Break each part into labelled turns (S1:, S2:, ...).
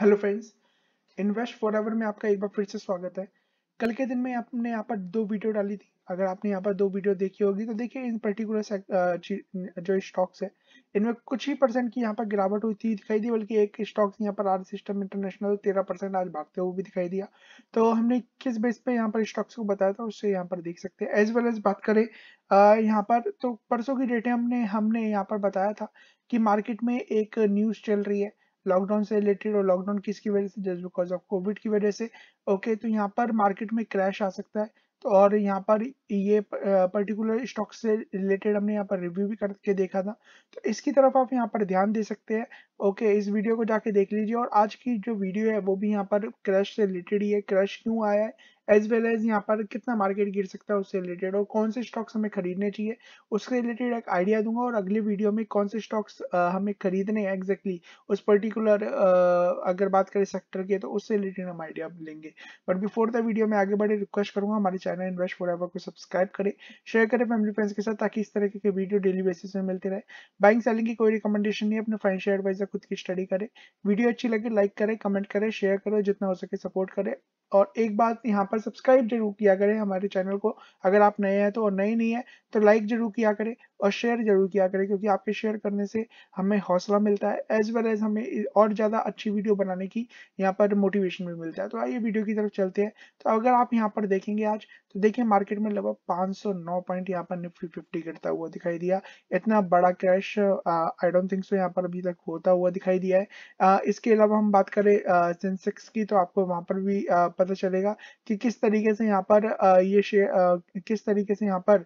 S1: hello friends invest for ever में आपका एक बार फिर से स्वागत है कल के दिन में आपने यहाँ पर दो वीडियो डाली थी अगर आपने यहाँ पर दो वीडियो देखी होगी तो देखिए इन पर्टिकुलर जो स्टॉक्स है इनमें कुछ ही परसेंट की यहाँ पर गिरावट हुई थी दिखाई दी बल्कि एक स्टॉक्स यहाँ पर आर सिस्टम इंटरनेशनल तेरह परसेंट आज भागते हुए भी दिखाई दिया तो हमने किस बेस पे यहाँ पर स्टॉक्स को बताया था उससे यहाँ पर देख सकते हैं एज वेल एज बात करें यहाँ पर तो परसों की डेटे हमने हमने यहाँ पर बताया था कि मार्केट में एक न्यूज चल रही है लॉकडाउन से रिलेटेड और लॉकडाउन किसकी वजह से जस्ट बिकॉज ऑफ कोविड की वजह से ओके तो यहाँ पर मार्केट में क्रैश आ सकता है तो और यहाँ पर ये पर्टिकुलर स्टॉक से रिलेटेड हमने यहाँ पर रिव्यू भी करके देखा था तो इसकी तरफ आप यहाँ पर ध्यान दे सकते हैं ओके इस वीडियो को जाके देख लीजिए और आज की जो वीडियो है वो भी यहाँ पर क्रैश से रिलेटेड ही है क्रैश क्यों आया है एज वेल एज यहाँ पर कितना मार्केट गिर सकता है उससे रिलेटेड और कौन से स्टॉक्स हमें खरीदने चाहिए उसके रिलेटेड एक आइडिया दूंगा और अगले वीडियो में कौन से स्टॉक्स हमें खरीदने हैं एग्जैक्टली उस पर्टिकुलर अगर बात करें सेक्टर के तो उससे रिलेटेड हम आइडिया लेंगे बट बिफोर द वीडियो में आगे बढ़े रिक्वेस्ट करूंगा हमारे चैनल इन्वेस्ट फॉर को सब्सक्राइब करें शेयर करें फैमिली फ्रेंड्स के साथ ताकि इस तरह के वीडियो डेली बेसिस में मिलते रहे बाइंग सेलिंग की कोई रिकमेंडेशन नहीं अपने फाइनेंशियल एडवाइजर खुद की स्टडी करें वीडियो अच्छी लगे लाइक करें कमेंट करें शेयर करें जितना हो सके सपोर्ट करें और एक बात यहाँ पर पर सब्सक्राइब जरूर किया करें हमारे चैनल को अगर आप नए हैं तो और नए नहीं है तो लाइक जरूर किया करें और शेयर जरूर किया करें क्योंकि आपके शेयर करने से हमें हौसला मिलता है एज वेल एज हमें और ज़्यादा अच्छी वीडियो बनाने की यहाँ पर मोटिवेशन भी मिलता है तो आइए वीडियो की तरफ चलते हैं तो अगर आप यहाँ पर देखेंगे आज तो देखिए मार्केट में लगभग 509 पॉइंट यहाँ पर निफ्टी फिफ्टी गिरता हुआ दिखाई दिया इतना बड़ा crash I don't think so यहाँ पर अभी तक होता हुआ दिखाई दिया है आ, इसके अलावा हम बात करें सेंसेक्स की तो आपको वहां पर भी आ, पता चलेगा कि किस तरीके से यहाँ पर आ, ये शेयर किस तरीके से यहाँ पर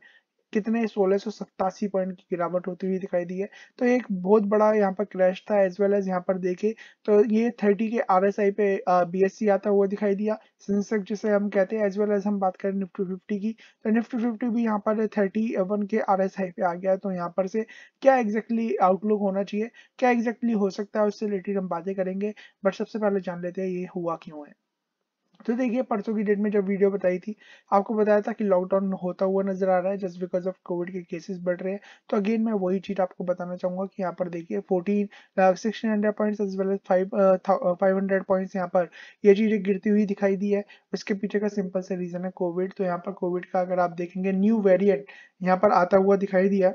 S1: कितने सोलह सौ सत्तासी पॉइंट की गिरावट होती हुई दिखाई दी है तो एक बहुत बड़ा यहाँ पर क्रैश था एज वेल एज यहाँ पर देखे तो ये थर्टी के आर एस आई पे बी एस सी आता हुआ दिखाई दिया सेंसेक्स जिसे हम कहते हैं एज वेल एज हम बात करें निफ्टी फिफ्टी की तो निफ्टी फिफ्टी भी यहाँ पर थर्टी वन के आर एस आई पे आ गया है तो यहाँ पर से क्या एग्जैक्टली आउटलुक होना चाहिए क्या एग्जैक्टली हो सकता है उससे रिलेटेड हम बातें करेंगे बट सबसे पहले जान लेते हैं ये हुआ क्यों है तो देखिए परसों की डेट में जब वीडियो बताई थी आपको बताया था कि लॉकडाउन होता हुआ नजर आ रहा है जस्ट बिकॉज ऑफ कोविड के केसेस बढ़ रहे हैं तो अगेन मैं वही चीज आपको बताना चाहूंगा कि यहाँ पर देखिए fourteen lakh sixteen hundred point as well as five hundred point यहाँ पर ये चीजें गिरती हुई दिखाई दी है उसके पीछे का सिंपल सा रीजन है कोविड तो यहाँ पर कोविड का अगर आप देखेंगे न्यू वेरियंट यहाँ पर आता हुआ दिखाई दिया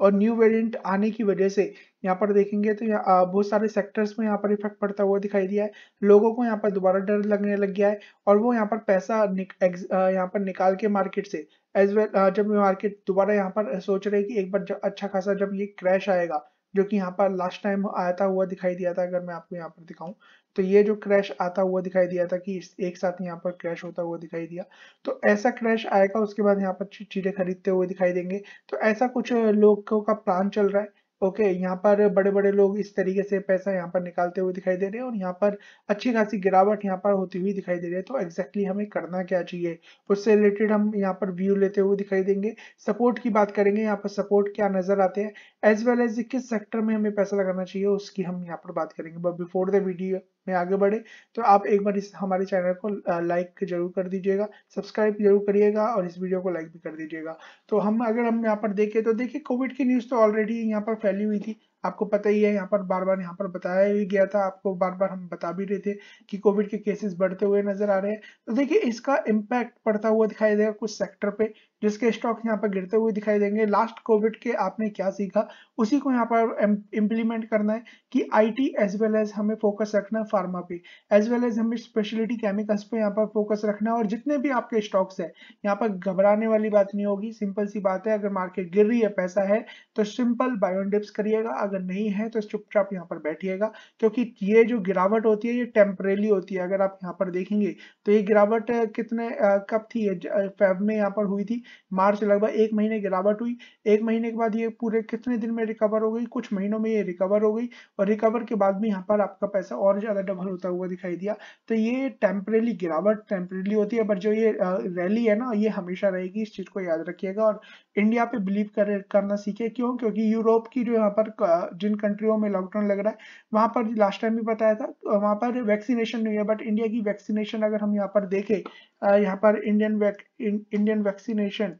S1: और न्यू वेरिएंट आने की वजह से यहाँ पर देखेंगे तो बहुत सारे सेक्टर्स में यहाँ पर इफेक्ट पड़ता हुआ दिखाई दिया है लोगों को यहाँ पर दोबारा डर लगने लग गया है और वो यहाँ पर पैसा निक, यहाँ पर निकाल के मार्केट से एज वेल जब मार्केट दोबारा यहाँ पर सोच रहे कि एक बार अच्छा खासा जब ये क्रैश आएगा जो कि यहाँ पर लास्ट टाइम आया था हुआ दिखाई दिया था अगर मैं आपको यहाँ पर दिखाऊं तो ये जो क्रैश आता हुआ दिखाई दिया था कि एक साथ यहाँ पर क्रैश होता हुआ दिखाई दिया तो ऐसा क्रैश आएगा उसके बाद यहाँ पर चीज़ें खरीदते हुए दिखाई देंगे तो ऐसा कुछ लोगों का प्लान चल रहा है ओके okay, यहाँ पर बड़े बड़े लोग इस तरीके से पैसा यहाँ पर निकालते हुए दिखाई दे रहे हैं और यहाँ पर अच्छी खासी गिरावट यहाँ पर होती हुई दिखाई दे रही है तो एग्जैक्टली exactly हमें करना क्या चाहिए उससे रिलेटेड हम यहाँ पर व्यू लेते हुए दिखाई देंगे सपोर्ट की बात करेंगे यहाँ पर सपोर्ट क्या नजर आते हैं एज वेल एज किस सेक्टर में हमें पैसा लगाना चाहिए उसकी हम यहाँ पर बात करेंगे बट बिफोर द वीडियो में आगे बढ़े तो आप एक बार इस हमारे चैनल को लाइक जरूर कर दीजिएगा सब्सक्राइब जरूर करिएगा और इस वीडियो को लाइक भी कर दीजिएगा तो हम अगर हम यहाँ पर देखें तो देखिए कोविड की न्यूज़ तो ऑलरेडी यहाँ पर फैली हुई थी आपको पता ही है यहाँ पर बार बार यहाँ पर बताया भी गया था आपको बार बार हम बता भी रहे थे कि कोविड के केसेस बढ़ते हुए नजर आ रहे हैं तो देखिए इसका इम्पैक्ट पड़ता हुआ दिखाई देगा कुछ सेक्टर पे जिसके स्टॉक यहाँ पर गिरते हुए दिखाई देंगे लास्ट कोविड के आपने क्या सीखा उसी को यहाँ पर इम्प्लीमेंट करना है कि आईटी एज वेल एज हमें फोकस रखना है फार्मा पे एज वेल एज हमें स्पेशलिटी केमिकल्स पे यहाँ पर फोकस रखना है और जितने भी आपके स्टॉक्स है यहाँ पर घबराने वाली बात नहीं होगी सिंपल सी बात है अगर मार्केट गिर रही है पैसा है तो सिंपल बायोडिप्स करिएगा अगर नहीं है तो चुपचाप यहाँ पर बैठिएगा क्योंकि ये जो गिरावट होती है ये टेम्परेली होती है अगर आप यहाँ पर देखेंगे तो ये गिरावट कितने कब थी फेब में यहाँ पर हुई थी मार्च लगभग एक महीने गिरावट हुई एक महीने के बाद ये पूरे कितने दिन में रिकवर हो गई कुछ महीनों में ये रिकवर हो गई और रिकवर के बाद भी यहाँ पर आपका पैसा और ज़्यादा डबल होता हुआ दिखाई दिया तो ये टेम्परेली गिरावट टेम्परेली होती है पर जो ये रैली है ना ये हमेशा रहेगी इस चीज़ को याद रखिएगा और इंडिया पे बिलीव कर, करना सीखे क्यों क्योंकि यूरोप की जो यहाँ पर जिन कंट्रियों में लॉकडाउन लग रहा है वहां पर लास्ट टाइम भी बताया था वहां पर वैक्सीनेशन नहीं है बट इंडिया की वैक्सीनेशन अगर हम यहाँ पर देखें यहाँ पर इंडियन वैक इंडियन वैक्सीनेशन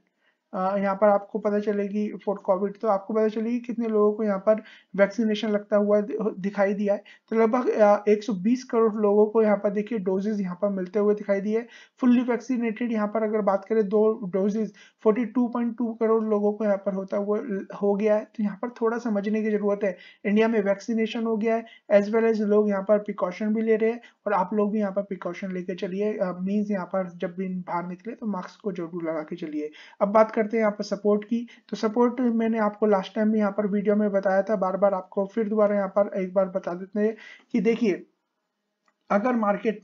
S1: यहाँ पर आपको पता चलेगी फॉर कोविड तो आपको पता चलेगी कितने लोगों को यहाँ पर वैक्सीनेशन लगता हुआ दिखाई दिया है तो लगभग 120 करोड़ लोगों को यहाँ पर देखिए डोजेज यहाँ पर मिलते हुए दिखाई दिए फुल्ली वैक्सीनेटेड यहाँ पर अगर बात करें दो डोजेज 42.2 करोड़ लोगों को यहाँ पर होता हुआ हो गया है तो यहाँ पर थोड़ा समझने की जरूरत है इंडिया में वैक्सीनेशन हो गया है एज वेल एज लोग यहाँ पर प्रिकॉशन भी ले रहे हैं और आप लोग भी यहाँ पर प्रिकॉशन लेकर चलिए मीन्स यहाँ पर जब भी बाहर निकले तो मास्क को जरूर लगा के चलिए अब बात करते हैं यहाँ पर सपोर्ट की तो सपोर्ट मैंने आपको लास्ट टाइम भी यहाँ पर वीडियो में बताया था बार बार आपको फिर दोबारा यहाँ पर एक बार बता देते हैं कि देखिए अगर मार्केट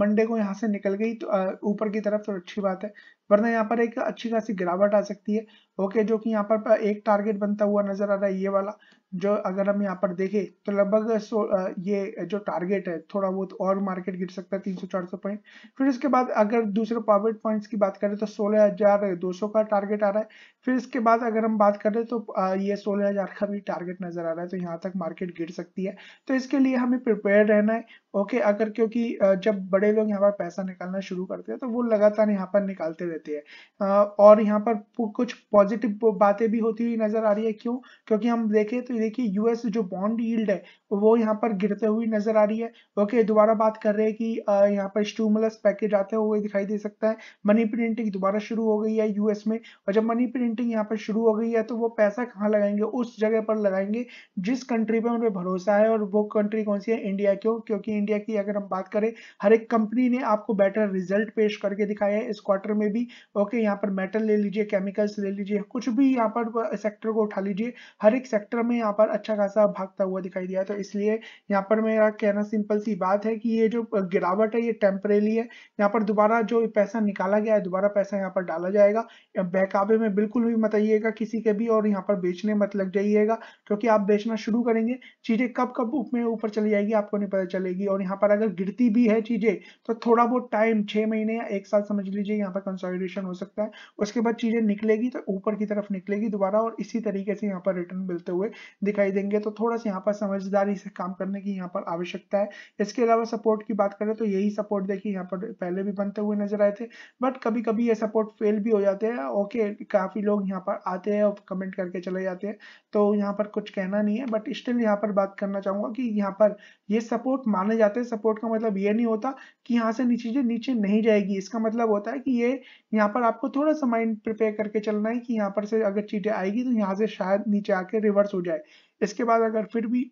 S1: मंडे को यहाँ से निकल गई तो ऊपर की तरफ तो अच्छी बात है वरना यहाँ पर एक अच्छी खासी गिरावट आ सकती है ओके जो कि यहाँ पर एक टारगेट बनता हुआ नजर आ रहा है ये वाला जो अगर हम यहाँ पर देखें तो लगभग ये जो टारगेट है थोड़ा बहुत और मार्केट गिर सकता है 300-400 पॉइंट फिर इसके बाद अगर दूसरे पावर पॉइंट्स की बात करें तो 16,200 का टारगेट आ रहा है फिर इसके बाद अगर हम बात करें तो ये 16,000 का भी टारगेट नजर आ रहा है तो यहाँ तक मार्केट गिर सकती है तो इसके लिए हमें प्रिपेयर रहना है ओके अगर क्योंकि जब बड़े लोग यहाँ पर पैसा निकालना शुरू करते हैं तो वो लगातार यहाँ पर निकालते रहते देती है और यहाँ पर कुछ पॉजिटिव बातें भी होती हुई नजर आ रही है क्यों क्योंकि हम देखें तो देखिए यूएस जो बॉन्ड यील्ड है वो यहाँ पर गिरते हुए नजर आ रही है ओके दोबारा बात कर रहे हैं कि यहाँ पर स्टूमुलस पैकेज आते हुए दिखाई दे सकता है मनी प्रिंटिंग दोबारा शुरू हो गई है यूएस में और जब मनी प्रिंटिंग यहाँ पर शुरू हो गई है तो वो पैसा कहाँ लगाएंगे उस जगह पर लगाएंगे जिस कंट्री पर उन्हें भरोसा है और वो कंट्री कौन सी है इंडिया क्यों क्योंकि इंडिया की अगर हम बात करें हर एक कंपनी ने आपको बेटर रिजल्ट पेश करके दिखाया है इस क्वार्टर में भी ओके यहाँ पर मेटल ले लीजिए केमिकल्स ले लीजिए कुछ भी यहाँ पर सेक्टर को उठा लीजिए हर एक सेक्टर में यहाँ पर अच्छा खासा भागता हुआ दिखाई दिया तो इसलिए यहाँ पर मेरा कहना सिंपल सी बात है कि ये जो गिरावट है ये टेम्परेली है यहाँ पर दोबारा जो पैसा निकाला गया है दोबारा पैसा यहाँ पर डाला जाएगा बहकावे में बिल्कुल भी मत आइएगा किसी के भी और यहाँ पर बेचने मत लग जाइएगा क्योंकि आप बेचना शुरू करेंगे चीजें कब कब में ऊपर चली जाएगी आपको नहीं पता चलेगी और यहाँ पर अगर गिरती भी है चीजें तो थोड़ा बहुत टाइम छह महीने या एक साल समझ लीजिए यहाँ पर कंसोल कंसोलिडेशन हो सकता है उसके बाद चीजें निकलेगी तो ऊपर की तरफ निकलेगी दोबारा और इसी तरीके से यहाँ पर रिटर्न मिलते हुए दिखाई देंगे तो थोड़ा सा यहाँ पर समझदारी से काम करने की यहाँ पर आवश्यकता है इसके अलावा सपोर्ट की बात करें तो यही सपोर्ट देखिए यहाँ पर पहले भी बनते हुए नजर आए थे बट कभी कभी ये सपोर्ट फेल भी हो जाते हैं ओके काफी लोग यहाँ पर आते हैं और कमेंट करके चले जाते हैं तो यहाँ पर कुछ कहना नहीं है बट स्टिल यहाँ पर बात करना चाहूंगा कि यहाँ पर ये सपोर्ट माने जाते हैं सपोर्ट का मतलब ये नहीं होता कि यहाँ से नीचे जो नीचे नहीं जाएगी इसका मतलब होता है कि ये यहाँ पर आपको थोड़ा सा माइंड प्रिपेयर करके चलना है कि यहाँ पर से अगर चीटें आएगी तो यहाँ से शायद नीचे आके रिवर्स हो जाए इसके बाद अगर फिर भी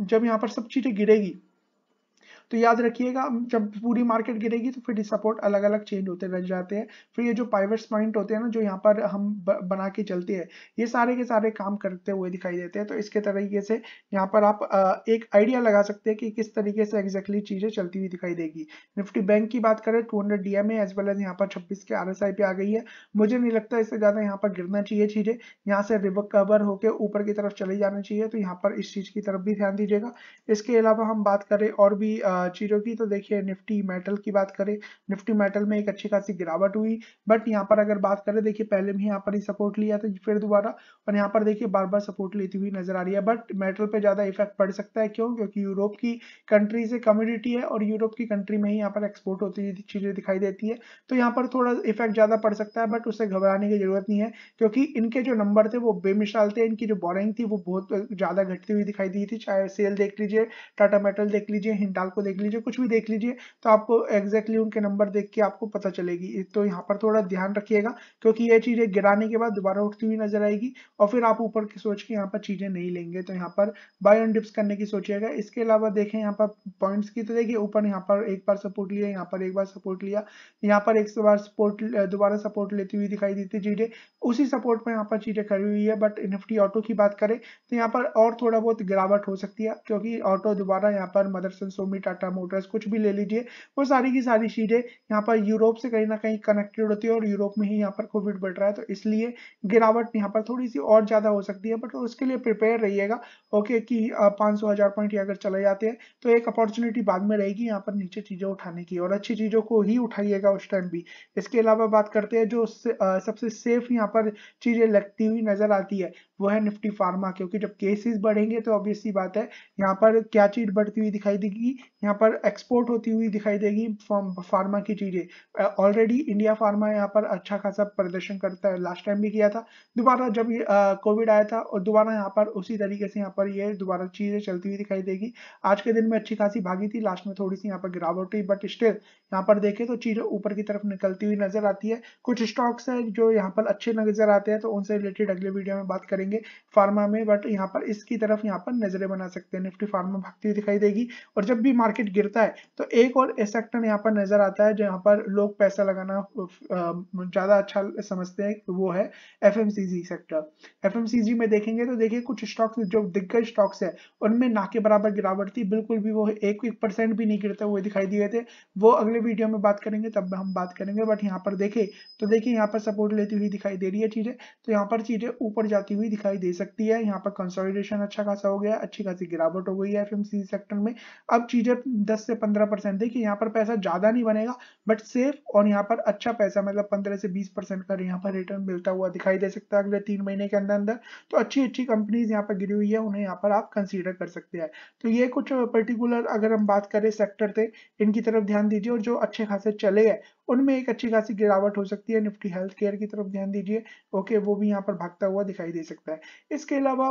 S1: जब यहाँ पर सब चीटें गिरेगी तो याद रखिएगा जब पूरी मार्केट गिरेगी तो फिर सपोर्ट अलग अलग चेंज होते रह जाते हैं फिर ये जो पाइवर्स पॉइंट होते हैं ना जो यहाँ पर हम बना के चलते हैं ये सारे के सारे काम करते हुए दिखाई देते हैं तो इसके तरीके से यहाँ पर आप एक आइडिया लगा सकते हैं कि किस तरीके से एग्जैक्टली चीजें चलती हुई दिखाई देगी निफ्टी बैंक की बात करें two hundred DMA as well as यहाँ पर छब्बीस के आर पे आ गई है मुझे नहीं लगता इससे ज्यादा यहाँ पर गिरना चाहिए चीजें यहाँ से रिकवर होकर ऊपर की तरफ चले जाना चाहिए तो यहाँ पर इस चीज की तरफ भी ध्यान दीजिएगा इसके अलावा हम बात करें और भी आ, चीज़ों की तो देखिए निफ्टी मेटल की बात करें निफ्टी मेटल में एक अच्छी खासी गिरावट हुई बट यहाँ पर अगर बात करें देखिए पहले भी यहाँ पर ही सपोर्ट लिया था फिर दोबारा और यहाँ पर देखिए बार बार सपोर्ट लेती हुई नजर आ रही है बट मेटल पे ज़्यादा इफेक्ट पड़ सकता है क्यों क्योंकि यूरोप की कंट्री से कम्युनिटी है और यूरोप की कंट्री में ही यहाँ पर एक्सपोर्ट होती हुई चीज़ें दिखाई देती है तो यहाँ पर थोड़ा इफेक्ट ज़्यादा पड़ सकता है बट उसे घबराने की जरूरत नहीं है क्योंकि इनके जो नंबर थे वो बेमिसाल थे इनकी जो बोरिंग थी वो बहुत ज़्यादा घटती हुई दिखाई दी थी चाहे सेल देख लीजिए टाटा मेटल देख लीजिए हिंडाल को देख लीजिए कुछ भी देख लीजिए तो आपको एग्जैक्टली उनके नंबर देख के आपको पता चलेगी तो यहाँ पर थोड़ा ध्यान रखिएगा क्योंकि ये चीज़ें गिराने के बाद दोबारा उठती हुई नजर आएगी और फिर आप ऊपर की सोच के यहाँ पर चीज़ें नहीं लेंगे तो यहाँ पर बाय ऑन डिप्स करने की सोचिएगा इसके अलावा देखें यहाँ पर पॉइंट्स की तो देखिए ऊपर यहाँ पर एक बार सपोर्ट लिया यहाँ पर एक बार सपोर्ट लिया यहाँ पर एक बार सपोर्ट दोबारा सपोर्ट लेती हुई दिखाई देती चीज़ें उसी सपोर्ट पर यहाँ पर चीज़ें खड़ी हुई है बट निफ्टी ऑटो की बात करें तो यहाँ पर और थोड़ा बहुत गिरावट हो सकती है क्योंकि ऑटो दोबारा यहाँ पर मदरसन सोमी टाटा मोटर्स कुछ भी ले लीजिए वो सारी की सारी चीज़ें यहाँ पर यूरोप से कहीं ना कहीं कनेक्टेड होती है और यूरोप में ही यहाँ पर कोविड बढ़ रहा है तो इसलिए गिरावट यहाँ पर थोड़ी सी और ज़्यादा हो सकती है बट तो उसके लिए प्रिपेयर रहिएगा ओके की पांच सौ हज़ार पॉइंट अगर चले जाते हैं तो एक अपॉर्चुनिटी बाद में रहेगी यहाँ पर नीचे चीज़ें उठाने की और अच्छी चीज़ों को ही उठाइएगा उस टाइम भी इसके अलावा बात करते हैं जो सबसे सेफ यहाँ पर चीज़ें लगती हुई नज़र आती है वो है निफ्टी फार्मा क्योंकि जब केसेस बढ़ेंगे तो ऑब्वियसली बात है यहाँ पर क्या चीज़ बढ़ती हुई दिखाई देगी यहाँ पर एक्सपोर्ट होती हुई दिखाई देगी फार्मा की चीजें ऑलरेडी इंडिया फार्मा यहाँ पर अच्छा खासा प्रदर्शन करता है लास्ट टाइम भी किया था दोबारा जब कोविड आया था और दोबारा यहाँ पर उसी तरीके से यहाँ पर ये दोबारा चीजें चलती हुई दिखाई देगी आज के दिन में अच्छी खासी भागी थी लास्ट में थोड़ी सी यहाँ पर गिरावट हुई बट स्टिल यहाँ पर देखे तो चीजें ऊपर की तरफ निकलती हुई नजर आती है कुछ स्टॉक्स है जो यहाँ पर अच्छे नजर आते हैं तो उनसे रिलेटेड अगले वीडियो में बात करेंगे फार्मा में बट यहाँ पर इसकी तरफ यहाँ पर नजरें बना सकते हैं निफ्टी फार्मा भागती हुई दिखाई देगी और जब भी मार्केट मार्केट गिरता है तो एक और सेक्टर यहाँ पर नजर आता है जहाँ पर लोग पैसा लगाना ज्यादा अच्छा समझते हैं वो है एफ सेक्टर एफ में देखेंगे तो देखिए कुछ स्टॉक्स जो दिग्गज स्टॉक्स है उनमें ना के बराबर गिरावट थी बिल्कुल भी वो एक एक परसेंट भी नहीं गिरते हुए दिखाई दिए थे वो अगले वीडियो में बात करेंगे तब हम बात करेंगे बट यहाँ पर देखे तो देखिए यहाँ पर सपोर्ट लेती हुई दिखाई दे रही है चीजें तो यहाँ पर चीजें ऊपर जाती हुई दिखाई दे सकती है यहाँ पर कंसोलिडेशन अच्छा खासा हो गया अच्छी खासी गिरावट हो गई है एफ सेक्टर में अब चीजें दस से पंद्रह परसेंट देखिए यहाँ पर पैसा ज्यादा नहीं बनेगा बट सेफ और यहाँ पर अच्छा पैसा मतलब पंद्रह से बीस परसेंट का यहाँ पर रिटर्न मिलता हुआ दिखाई दे सकता है अगले तीन महीने के अंदर अंदर तो अच्छी अच्छी कंपनीज यहाँ पर गिरी हुई है उन्हें यहाँ पर आप कंसिडर कर सकते हैं तो ये कुछ पर्टिकुलर अगर हम बात करें सेक्टर थे इनकी तरफ ध्यान दीजिए और जो अच्छे खासे चले गए उनमें एक अच्छी खासी गिरावट हो सकती है निफ्टी हेल्थ केयर की तरफ ध्यान दीजिए ओके वो भी यहाँ पर भागता हुआ दिखाई दे सकता है इसके अलावा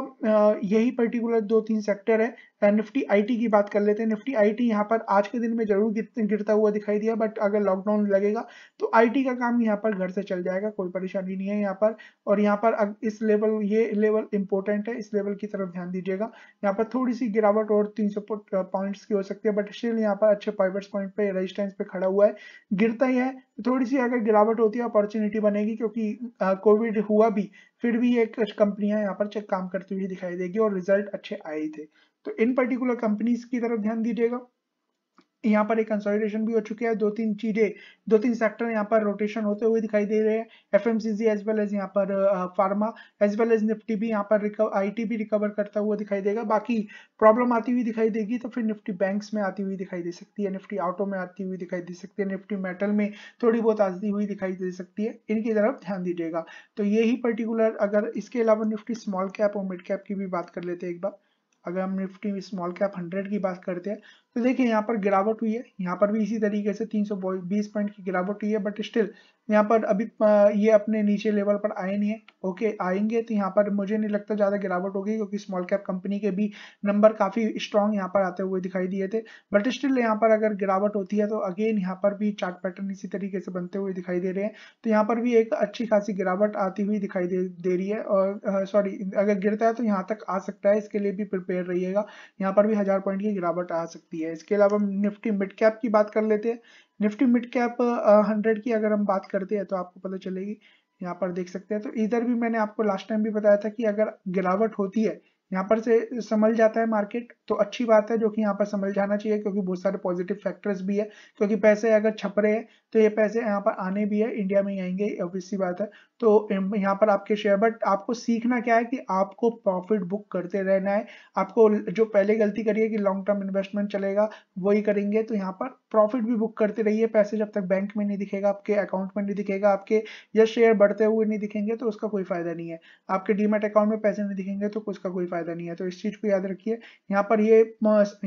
S1: यही पर्टिकुलर दो तीन सेक्टर है निफ्टी आईटी की बात कर लेते हैं निफ्टी आईटी यहाँ पर आज के दिन में जरूर गिरता हुआ दिखाई दिया बट अगर लॉकडाउन लगेगा तो आईटी का काम यहाँ पर घर से चल जाएगा कोई परेशानी नहीं है यहाँ पर और यहाँ पर इस लेवल ये लेवल इंपॉर्टेंट है इस लेवल की तरफ ध्यान दीजिएगा यहाँ पर थोड़ी सी गिरावट और तीन पॉइंट्स की हो सकती है बट स्टिल यहाँ पर अच्छे प्राइवेट पॉइंट पे रेजिस्टेंस पे खड़ा हुआ है गिरता ही है थोड़ी सी अगर गिरावट होती है अपॉर्चुनिटी बनेगी क्योंकि कोविड हुआ भी फिर भी एक कंपनियां यहाँ पर चेक काम करती हुई दिखाई देगी और रिजल्ट अच्छे आए थे तो इन पर्टिकुलर कंपनीज की तरफ ध्यान दीजिएगा यहाँ पर एक कंसोलिडेशन भी हो चुकी है दो तीन चीजें दो तीन सेक्टर यहाँ पर रोटेशन होते हुए दिखाई दे रहे हैं F M C G as well as यहाँ पर pharma as well as Nifty भी यहाँ पर आई टी भी रिकवर करता हुआ दिखाई देगा बाकी प्रॉब्लम आती हुई दिखाई देगी तो फिर निफ्टी बैंक्स में आती हुई दिखाई दे सकती है निफ्टी ऑटो में आती हुई दिखाई दे सकती है निफ्टी मेटल में थोड़ी बहुत आती हुई दिखाई दे सकती है इनकी तरफ ध्यान दीजिएगा तो ये ही पर्टिकुलर अगर इसके अलावा निफ्टी स्मॉल कैप और मिड कैप की भी बात कर लेते हैं एक बार अगर हम निफ्टी स्मॉल कैप हंड्रेड की बात करते हैं तो देखिए यहाँ पर गिरावट हुई है यहाँ पर भी इसी तरीके से 320 पॉइंट की गिरावट हुई है बट स्टिल यहाँ पर अभी ये अपने नीचे लेवल पर आए नहीं है ओके आएंगे तो यहाँ पर मुझे नहीं लगता ज़्यादा गिरावट होगी क्योंकि स्मॉल कैप कंपनी के भी नंबर काफ़ी स्ट्रॉन्ग यहाँ पर आते हुए दिखाई दिए थे बट स्टिल यहाँ पर अगर गिरावट होती है तो अगेन यहाँ पर भी चार्ट पैटर्न इसी तरीके से बनते हुए दिखाई दे रहे हैं तो यहाँ पर भी एक अच्छी खासी गिरावट आती हुई दिखाई दे दे रही है और सॉरी अगर गिरता है तो यहाँ तक आ सकता है इसके लिए भी प्रिपेयर रहिएगा यहाँ पर भी हज़ार पॉइंट की गिरावट आ सकती है है इसके अलावा हम निफ्टी मिड कैप की बात कर लेते हैं निफ्टी मिड कैप हंड्रेड की अगर हम बात करते हैं तो आपको पता चलेगी यहाँ पर देख सकते हैं तो इधर भी मैंने आपको लास्ट टाइम भी बताया था कि अगर गिरावट होती है यहाँ पर से संभल जाता है मार्केट तो अच्छी बात है जो कि यहाँ पर संभल जाना चाहिए क्योंकि बहुत सारे पॉजिटिव फैक्टर्स भी है क्योंकि पैसे अगर छप रहे हैं तो ये पैसे यहाँ पर आने भी है इंडिया में ही आएंगे ऑब्वियसली बात है तो यहाँ पर आपके शेयर बट आपको सीखना क्या है कि आपको प्रॉफिट बुक करते रहना है आपको जो पहले गलती करिए कि लॉन्ग टर्म इन्वेस्टमेंट चलेगा वही करेंगे तो यहाँ पर प्रॉफिट भी बुक करते रहिए पैसे जब तक बैंक में नहीं दिखेगा आपके अकाउंट में नहीं दिखेगा आपके या शेयर बढ़ते हुए नहीं दिखेंगे तो उसका कोई फायदा नहीं है आपके डीमेट अकाउंट में पैसे नहीं दिखेंगे तो उसका कोई फायदा नहीं है तो इस चीज को याद रखिए यहाँ पर ये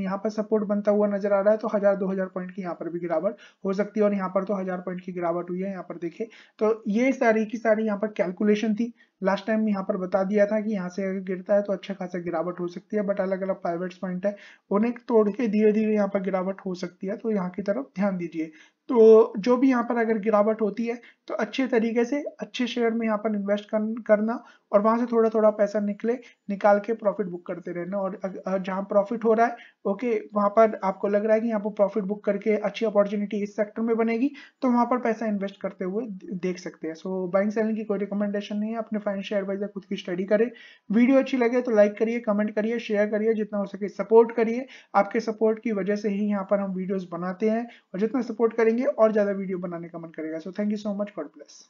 S1: यहाँ पर सपोर्ट बनता हुआ नजर आ रहा है तो हजार दो हजार पॉइंट की यहाँ पर भी गिरावट हो सकती है और यहाँ पर तो हजार पॉइंट की गिरावट हुई है यहाँ पर देखे तो ये सारी की सारी यहाँ पर कैलकुलेशन थी लास्ट टाइम यहाँ पर बता दिया था कि यहाँ से अगर गिरता है तो अच्छा खासा गिरावट हो सकती है बट अलग अलग प्राइवेट पॉइंट है उन्हें तोड़ के धीरे धीरे यहाँ पर गिरावट हो सकती है तो यहाँ की तरफ ध्यान दीजिए तो जो भी यहाँ पर अगर गिरावट होती है तो अच्छे तरीके से अच्छे शेयर में यहाँ पर इन्वेस्ट करना और वहां से थोड़ा थोड़ा पैसा निकले निकाल के प्रॉफिट बुक करते रहना और जहाँ प्रॉफिट हो रहा है ओके वहां पर आपको लग रहा है कि यहाँ पर प्रॉफिट बुक करके अच्छी अपॉर्चुनिटी इस सेक्टर में बनेगी तो वहां पर पैसा इन्वेस्ट करते हुए देख सकते हैं सो बाइंग सेलिंग की कोई रिकमेंडेशन नहीं है अपने फाइनेंशियल एडवाइजर खुद की स्टडी करे वीडियो अच्छी लगे तो लाइक करिए कमेंट करिए शेयर करिए जितना हो सके सपोर्ट करिए आपके सपोर्ट की वजह से ही यहाँ पर हम वीडियोज बनाते हैं और जितना सपोर्ट करेंगे और ज्यादा वीडियो बनाने का मन करेगा so thank you so much God bless